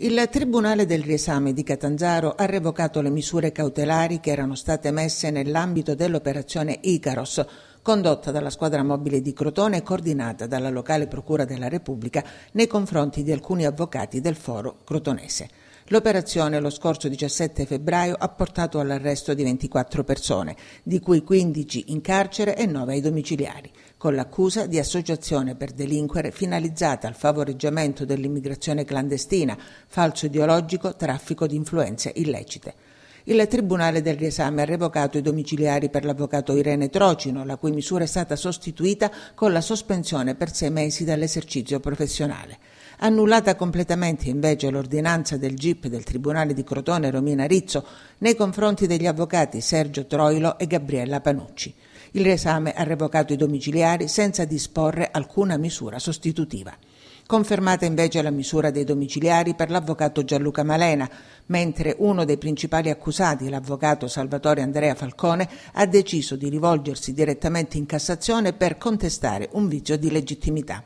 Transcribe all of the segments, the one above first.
Il Tribunale del riesame di Catanzaro ha revocato le misure cautelari che erano state emesse nell'ambito dell'operazione Icaros, condotta dalla squadra mobile di Crotone e coordinata dalla locale Procura della Repubblica nei confronti di alcuni avvocati del foro crotonese. L'operazione lo scorso 17 febbraio ha portato all'arresto di 24 persone, di cui 15 in carcere e 9 ai domiciliari, con l'accusa di associazione per delinquere finalizzata al favoreggiamento dell'immigrazione clandestina, falso ideologico, traffico di influenze illecite. Il Tribunale del riesame ha revocato i domiciliari per l'avvocato Irene Trocino, la cui misura è stata sostituita con la sospensione per sei mesi dall'esercizio professionale. Annullata completamente invece l'ordinanza del GIP del Tribunale di Crotone Romina Rizzo nei confronti degli avvocati Sergio Troilo e Gabriella Panucci. Il riesame ha revocato i domiciliari senza disporre alcuna misura sostitutiva. Confermata invece la misura dei domiciliari per l'avvocato Gianluca Malena, mentre uno dei principali accusati, l'avvocato Salvatore Andrea Falcone, ha deciso di rivolgersi direttamente in Cassazione per contestare un vizio di legittimità.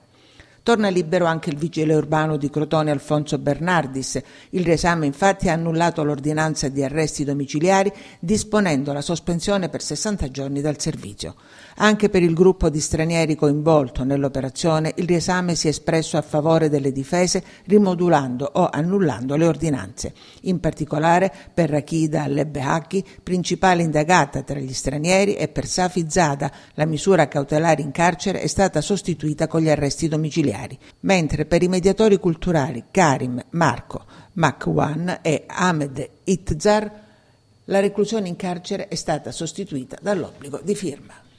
Torna libero anche il vigile urbano di Crotone Alfonso Bernardis. Il riesame infatti ha annullato l'ordinanza di arresti domiciliari disponendo la sospensione per 60 giorni dal servizio. Anche per il gruppo di stranieri coinvolto nell'operazione il riesame si è espresso a favore delle difese rimodulando o annullando le ordinanze. In particolare per Rachida Lebbehaki, principale indagata tra gli stranieri, e per Safi Zada, la misura cautelare in carcere è stata sostituita con gli arresti domiciliari italiani, mentre per i mediatori culturali Karim, Marco, Makwan e Ahmed Itzar la reclusione in carcere è stata sostituita dall'obbligo di firma.